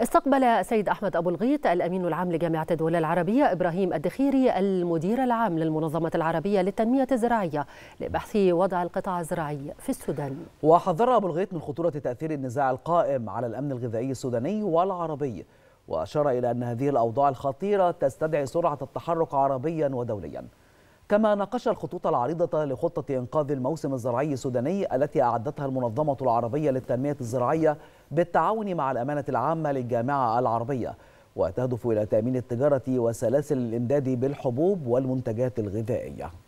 استقبل سيد أحمد أبو الغيط الأمين العام لجامعة الدول العربية إبراهيم الدخيري المدير العام للمنظمة العربية للتنمية الزراعية لبحث وضع القطاع الزراعي في السودان وحذر أبو الغيط من خطورة تأثير النزاع القائم على الأمن الغذائي السوداني والعربي وأشار إلى أن هذه الأوضاع الخطيرة تستدعي سرعة التحرك عربيا ودوليا كما ناقش الخطوط العريضة لخطة إنقاذ الموسم الزراعي السوداني التي أعدتها المنظمة العربية للتنمية الزراعية بالتعاون مع الأمانة العامة للجامعة العربية وتهدف إلى تأمين التجارة وسلاسل الإمداد بالحبوب والمنتجات الغذائية